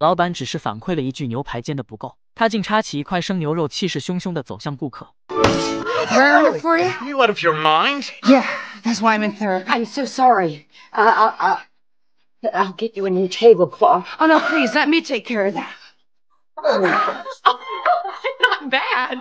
老板只是反馈了一句牛排煎的不够，他竟插起一块生牛肉，气势汹汹的走向顾客。Kelly, are you out of your mind? Yeah, that's why I'm in there. I'm so sorry. I, I, I'll get you a new tablecloth. Oh no, please let me take care of that. It's not bad.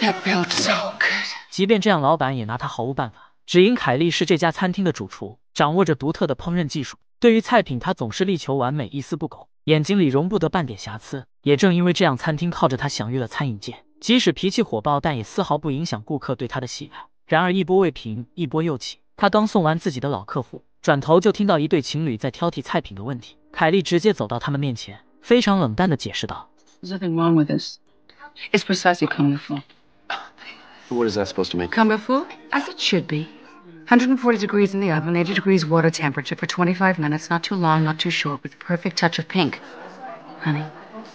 That feels so good. 即便这样，老板也拿他毫无办法，只因凯莉是这家餐厅的主厨，掌握着独特的烹饪技术。对于菜品，他总是力求完美，一丝不苟，眼睛里容不得半点瑕疵。也正因为这样，餐厅靠着他享誉了餐饮界。即使脾气火爆，但也丝毫不影响顾客对他的喜爱。然而一波未平，一波又起。他刚送完自己的老客户，转头就听到一对情侣在挑剔菜品的问题。凯莉直接走到他们面前，非常冷淡地解释道：“There's nothing wrong with this. It's precisely colorful. What is that supposed to mean? Colorful as it should be.” 140 degrees in the oven, 80 degrees water temperature for 25 minutes, not too long, not too short, with perfect touch of pink. Honey.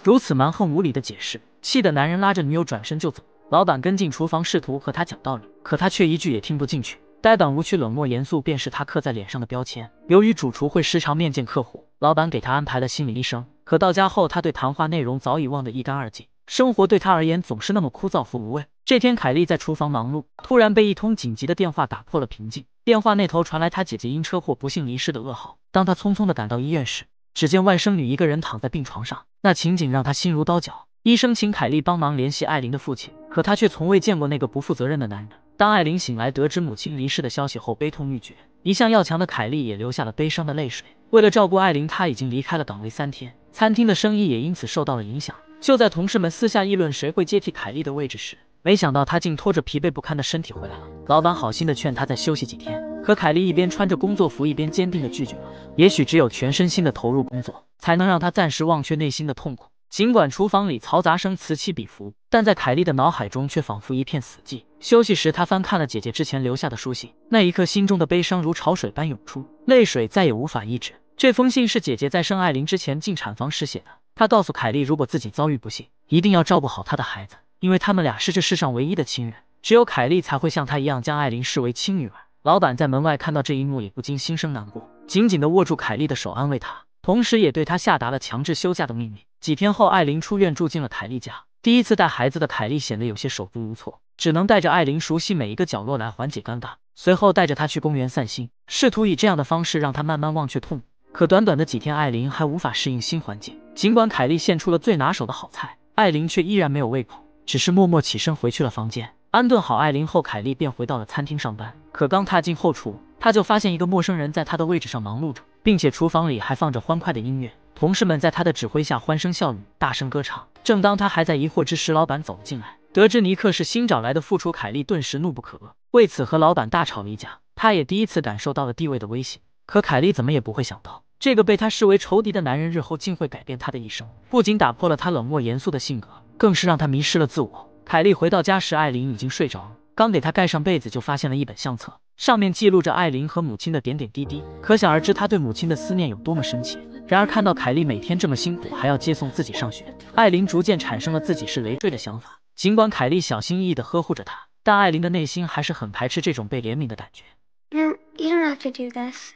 如此蛮横无理的解释，气得男人拉着女友转身就走。老板跟进厨房，试图和他讲道理，可他却一句也听不进去。呆板无趣、冷漠、严肃，便是他刻在脸上的标签。由于主厨会时常面见客户，老板给他安排了心理医生。可到家后，他对谈话内容早已忘得一干二净。生活对他而言总是那么枯燥和无味，这天，凯莉在厨房忙碌，突然被一通紧急的电话打破了平静。电话那头传来她姐姐因车祸不幸离世的噩耗。当她匆匆地赶到医院时，只见外甥女一个人躺在病床上，那情景让她心如刀绞。医生请凯莉帮忙联系艾琳的父亲，可她却从未见过那个不负责任的男人。当艾琳醒来，得知母亲离世的消息后，悲痛欲绝。一向要强的凯莉也流下了悲伤的泪水。为了照顾艾琳，她已经离开了岗位三天，餐厅的生意也因此受到了影响。就在同事们私下议论谁会接替凯莉的位置时，没想到他竟拖着疲惫不堪的身体回来了。老板好心的劝他再休息几天，可凯莉一边穿着工作服，一边坚定的拒绝了。也许只有全身心的投入工作，才能让他暂时忘却内心的痛苦。尽管厨房里嘈杂声此起彼伏，但在凯莉的脑海中却仿佛一片死寂。休息时，她翻看了姐姐之前留下的书信，那一刻心中的悲伤如潮水般涌出，泪水再也无法抑制。这封信是姐姐在生艾琳之前进产房时写的，她告诉凯莉，如果自己遭遇不幸，一定要照顾好她的孩子。因为他们俩是这世上唯一的亲人，只有凯莉才会像她一样将艾琳视为亲女儿。老板在门外看到这一幕，也不禁心生难过，紧紧地握住凯莉的手，安慰她，同时也对她下达了强制休假的命令。几天后，艾琳出院，住进了凯莉家。第一次带孩子的凯莉显得有些手足无措，只能带着艾琳熟悉每一个角落来缓解尴尬，随后带着她去公园散心，试图以这样的方式让她慢慢忘却痛苦。可短短的几天，艾琳还无法适应新环境，尽管凯莉献出了最拿手的好菜，艾琳却依然没有胃口。只是默默起身回去了房间，安顿好艾琳后，凯莉便回到了餐厅上班。可刚踏进后厨，她就发现一个陌生人在她的位置上忙碌着，并且厨房里还放着欢快的音乐，同事们在她的指挥下欢声笑语，大声歌唱。正当她还在疑惑之时，老板走了进来，得知尼克是新找来的副厨，凯莉顿时怒不可遏，为此和老板大吵了一架。他也第一次感受到了地位的威胁。可凯莉怎么也不会想到，这个被他视为仇敌的男人，日后竟会改变他的一生，不仅打破了他冷漠严肃的性格。更是让她迷失了自我。凯莉回到家时，艾琳已经睡着，刚给她盖上被子，就发现了一本相册，上面记录着艾琳和母亲的点点滴滴，可想而知她对母亲的思念有多么深切。然而，看到凯莉每天这么辛苦，还要接送自己上学，艾琳逐渐产生了自己是累赘的想法。尽管凯莉小心翼翼地呵护着她，但艾琳的内心还是很排斥这种被怜悯的感觉。y o you don't have to do this.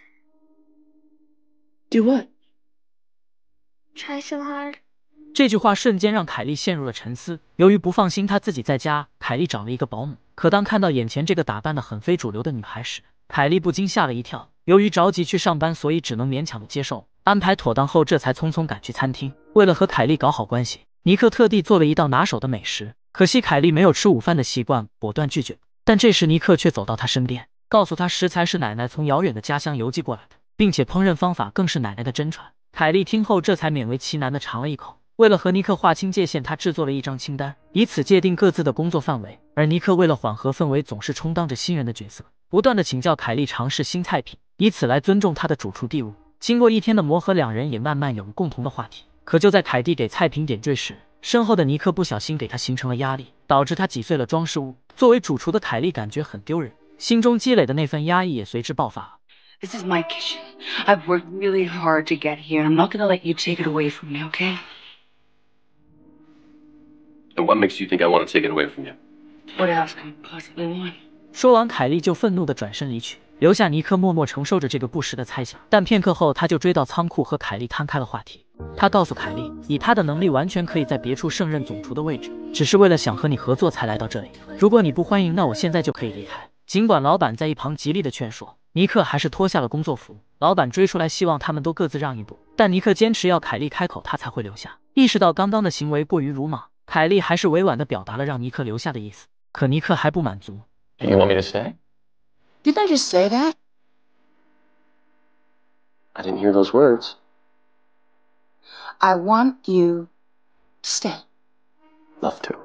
Do what? Try so hard. 这句话瞬间让凯莉陷入了沉思。由于不放心她自己在家，凯莉找了一个保姆。可当看到眼前这个打扮的很非主流的女孩时，凯莉不禁吓了一跳。由于着急去上班，所以只能勉强的接受。安排妥当后，这才匆匆赶去餐厅。为了和凯莉搞好关系，尼克特地做了一道拿手的美食。可惜凯莉没有吃午饭的习惯，果断拒绝。但这时尼克却走到她身边，告诉她食材是奶奶从遥远的家乡邮寄过来的，并且烹饪方法更是奶奶的真传。凯莉听后，这才勉为其难的尝了一口。为了和尼克划清界限，他制作了一张清单，以此界定各自的工作范围。而尼克为了缓和氛围，总是充当着新人的角色，不断的请教凯莉尝试新菜品，以此来尊重他的主厨地位。经过一天的磨合，两人也慢慢有了共同的话题。可就在凯蒂给菜品点缀时，身后的尼克不小心给他形成了压力，导致他挤碎了装饰物。作为主厨的凯莉感觉很丢人，心中积累的那份压抑也随之爆发。What makes you think I want to take it away from you? What else can possibly? 说完，凯莉就愤怒的转身离去，留下尼克默默承受着这个不实的猜想。但片刻后，他就追到仓库和凯莉摊开了话题。他告诉凯莉，以他的能力完全可以在别处胜任总厨的位置，只是为了想和你合作才来到这里。如果你不欢迎，那我现在就可以离开。尽管老板在一旁极力的劝说，尼克还是脱下了工作服。老板追出来，希望他们都各自让一步，但尼克坚持要凯莉开口，他才会留下。意识到刚刚的行为过于鲁莽。you want me to stay? Did I just say that? I didn't hear those words. I want you to stay. Love to.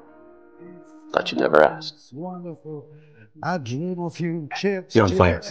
Thought you'd never ask. It's wonderful. I dream of you. You're on fire.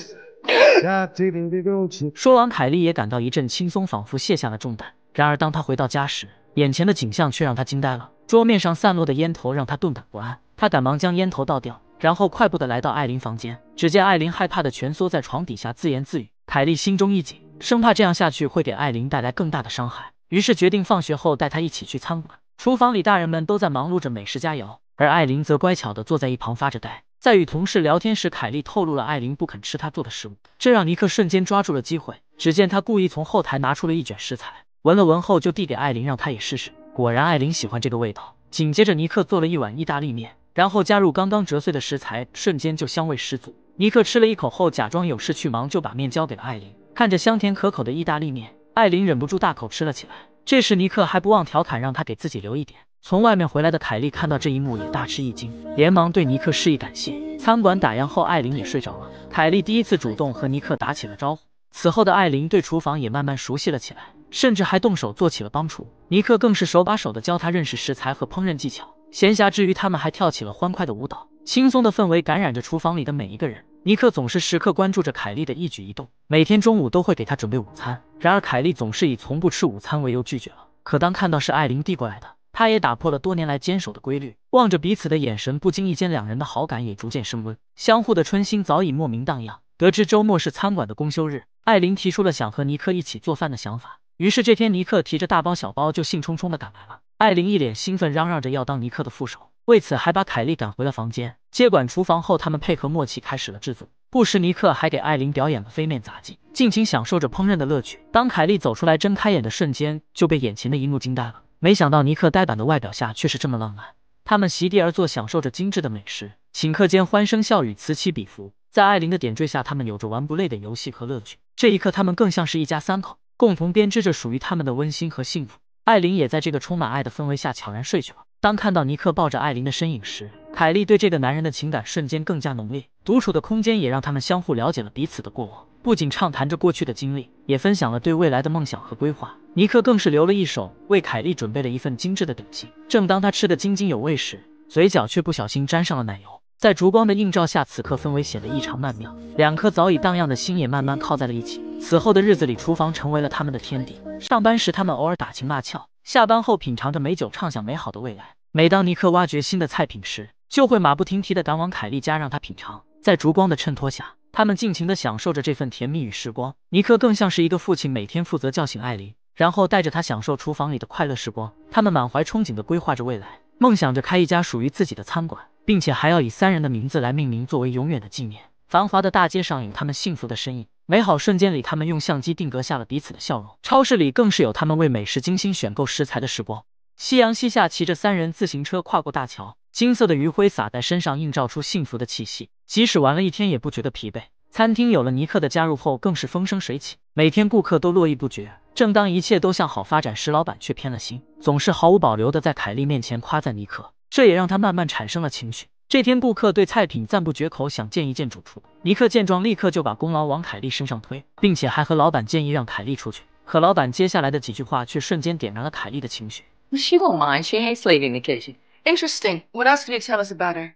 说完，凯莉也感到一阵轻松，仿佛卸下了重担。然而，当她回到家时，眼前的景象却让他惊呆了，桌面上散落的烟头让他顿感不安，他赶忙将烟头倒掉，然后快步的来到艾琳房间，只见艾琳害怕的蜷缩在床底下自言自语，凯莉心中一紧，生怕这样下去会给艾琳带来更大的伤害，于是决定放学后带她一起去餐馆。厨房里大人们都在忙碌着美食佳肴，而艾琳则乖巧的坐在一旁发着呆。在与同事聊天时，凯莉透露了艾琳不肯吃她做的食物，这让尼克瞬间抓住了机会，只见他故意从后台拿出了一卷食材。闻了闻后，就递给艾琳，让她也试试。果然，艾琳喜欢这个味道。紧接着，尼克做了一碗意大利面，然后加入刚刚折碎的食材，瞬间就香味十足。尼克吃了一口后，假装有事去忙，就把面交给了艾琳。看着香甜可口的意大利面，艾琳忍不住大口吃了起来。这时，尼克还不忘调侃，让他给自己留一点。从外面回来的凯莉看到这一幕，也大吃一惊，连忙对尼克示意感谢。餐馆打烊后，艾琳也睡着了。凯莉第一次主动和尼克打起了招呼。此后的艾琳对厨房也慢慢熟悉了起来。甚至还动手做起了帮厨，尼克更是手把手的教他认识食材和烹饪技巧。闲暇之余，他们还跳起了欢快的舞蹈，轻松的氛围感染着厨房里的每一个人。尼克总是时刻关注着凯莉的一举一动，每天中午都会给她准备午餐。然而凯莉总是以从不吃午餐为由拒绝了。可当看到是艾琳递过来的，他也打破了多年来坚守的规律，望着彼此的眼神，不经意间两人的好感也逐渐升温，相互的春心早已莫名荡漾。得知周末是餐馆的公休日，艾琳提出了想和尼克一起做饭的想法。于是这天，尼克提着大包小包就兴冲冲的赶来了。艾琳一脸兴奋，嚷嚷着要当尼克的副手，为此还把凯莉赶回了房间。接管厨房后，他们配合默契，开始了制作。不时尼克还给艾琳表演了飞面杂技，尽情享受着烹饪的乐趣。当凯莉走出来睁开眼的瞬间，就被眼前的一幕惊呆了。没想到尼克呆板的外表下却是这么浪漫。他们席地而坐，享受着精致的美食，顷刻间欢声笑语此起彼伏。在艾琳的点缀下，他们有着玩不累的游戏和乐趣。这一刻，他们更像是一家三口。共同编织着属于他们的温馨和幸福。艾琳也在这个充满爱的氛围下悄然睡去了。当看到尼克抱着艾琳的身影时，凯莉对这个男人的情感瞬间更加浓烈。独处的空间也让他们相互了解了彼此的过往，不仅畅谈着过去的经历，也分享了对未来的梦想和规划。尼克更是留了一手，为凯莉准备了一份精致的点心。正当他吃的津津有味时，嘴角却不小心沾上了奶油。在烛光的映照下，此刻氛围显得异常曼妙。两颗早已荡漾的心也慢慢靠在了一起。此后的日子里，厨房成为了他们的天地。上班时，他们偶尔打情骂俏；下班后，品尝着美酒，畅想美好的未来。每当尼克挖掘新的菜品时，就会马不停蹄的赶往凯莉家，让他品尝。在烛光的衬托下，他们尽情的享受着这份甜蜜与时光。尼克更像是一个父亲，每天负责叫醒艾琳，然后带着她享受厨房里的快乐时光。他们满怀憧憬的规划着未来，梦想着开一家属于自己的餐馆。并且还要以三人的名字来命名，作为永远的纪念。繁华的大街上有他们幸福的身影，美好瞬间里，他们用相机定格下了彼此的笑容。超市里更是有他们为美食精心选购食材的时光。夕阳西下，骑着三人自行车跨过大桥，金色的余晖洒在身上，映照出幸福的气息。即使玩了一天，也不觉得疲惫。餐厅有了尼克的加入后，更是风生水起，每天顾客都络绎不绝。正当一切都向好发展时，老板却偏了心，总是毫无保留的在凯莉面前夸赞尼克。这也让他慢慢产生了情绪。这天，顾客对菜品赞不绝口，想见一见主厨尼克。见状，立刻就把功劳往凯莉身上推，并且还和老板建议让凯莉出去。可老板接下来的几句话却瞬间点燃了凯莉的情绪。She won't mind. She hates leaving the kitchen. Interesting. What else can you tell us about her?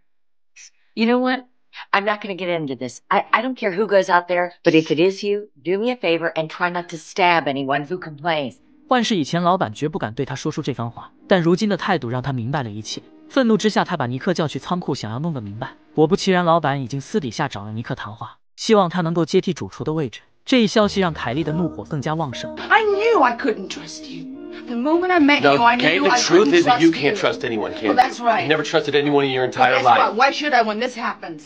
You know what? I'm not going to get into this. I I don't care who goes out there. But if it is you, do me a favor and try not to stab anyone who complains. 万世以前，老板绝不敢对他说出这番话，但如今的态度让他明白了一切。愤怒之下，他把尼克叫去仓库，想要弄个明白。果不其然，老板已经私底下找了尼克谈话，希望他能够接替主厨的位置。这一消息让凯莉的怒火更加旺盛。I knew I couldn't trust you. The moment I met you, I knew I couldn't trust you. The truth is that you can't trust anyone, can you? that's right. you never trusted anyone in your entire life. Why should I when this happens?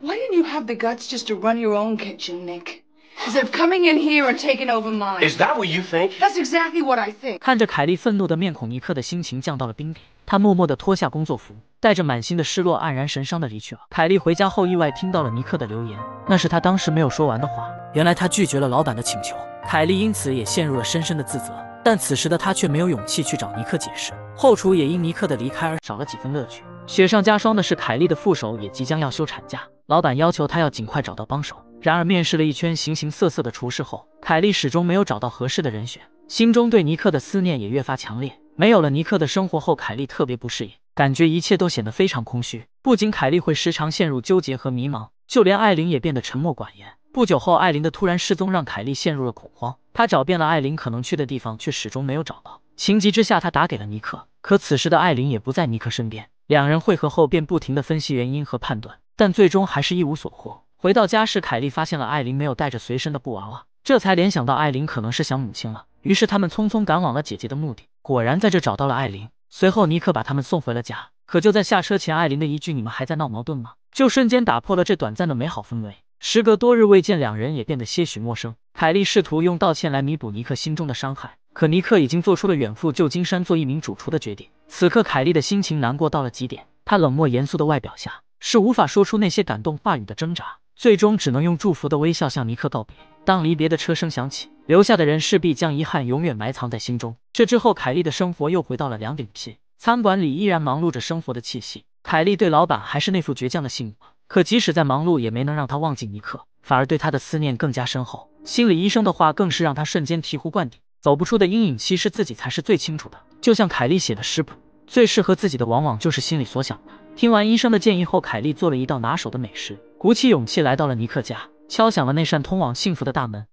Why didn't you have the guts just to run your own kitchen, Nick? as i t coming in here and taking over mine. Is that what you think? That's exactly what I think. 看着凯莉愤怒的面孔，尼克的心情降到了冰点。他默默地脱下工作服，带着满心的失落，黯然神伤地离去了。凯莉回家后，意外听到了尼克的留言，那是他当时没有说完的话。原来他拒绝了老板的请求，凯莉因此也陷入了深深的自责。但此时的他却没有勇气去找尼克解释，后厨也因尼克的离开而少了几分乐趣。雪上加霜的是，凯莉的副手也即将要休产假，老板要求他要尽快找到帮手。然而面试了一圈形形色色的厨师后，凯莉始终没有找到合适的人选，心中对尼克的思念也越发强烈。没有了尼克的生活后，凯莉特别不适应，感觉一切都显得非常空虚。不仅凯莉会时常陷入纠结和迷茫，就连艾琳也变得沉默寡言。不久后，艾琳的突然失踪让凯莉陷入了恐慌。她找遍了艾琳可能去的地方，却始终没有找到。情急之下，她打给了尼克，可此时的艾琳也不在尼克身边。两人汇合后，便不停的分析原因和判断，但最终还是一无所获。回到家时，凯莉发现了艾琳没有带着随身的布娃娃，这才联想到艾琳可能是想母亲了。于是他们匆匆赶往了姐姐的墓地，果然在这找到了艾琳。随后，尼克把他们送回了家。可就在下车前，艾琳的一句“你们还在闹矛盾吗？”就瞬间打破了这短暂的美好氛围。时隔多日未见，两人也变得些许陌生。凯莉试图用道歉来弥补尼克心中的伤害，可尼克已经做出了远赴旧金山做一名主厨的决定。此刻，凯莉的心情难过到了极点。她冷漠严肃的外表下，是无法说出那些感动话语的挣扎。最终，只能用祝福的微笑向尼克告别。当离别的车声响起，留下的人势必将遗憾永远埋藏在心中。这之后，凯莉的生活又回到了两顶皮餐馆里，依然忙碌着生活的气息。凯莉对老板还是那副倔强的性格。可即使在忙碌，也没能让他忘记尼克，反而对他的思念更加深厚。心理医生的话更是让他瞬间醍醐灌顶，走不出的阴影期是自己才是最清楚的。就像凯莉写的诗谱，最适合自己的往往就是心里所想的。听完医生的建议后，凯莉做了一道拿手的美食，鼓起勇气来到了尼克家，敲响了那扇通往幸福的大门。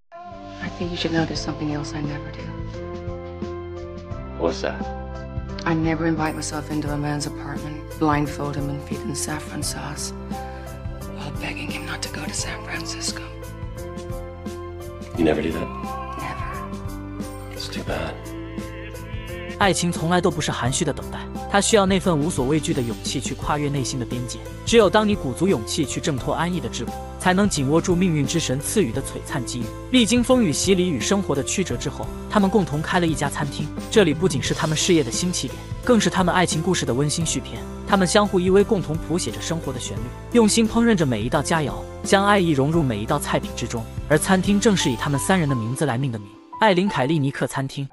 blindfold him, and feed him saffron sauce. 爱情从来都不是含蓄的等待。他需要那份无所畏惧的勇气去跨越内心的边界。只有当你鼓足勇气去挣脱安逸的桎梏，才能紧握住命运之神赐予的璀璨机遇。历经风雨洗礼与生活的曲折之后，他们共同开了一家餐厅。这里不仅是他们事业的新起点，更是他们爱情故事的温馨续篇。他们相互依偎，共同谱写着生活的旋律，用心烹饪着每一道佳肴，将爱意融入每一道菜品之中。而餐厅正是以他们三人的名字来命的名——艾琳、凯利、尼克餐厅。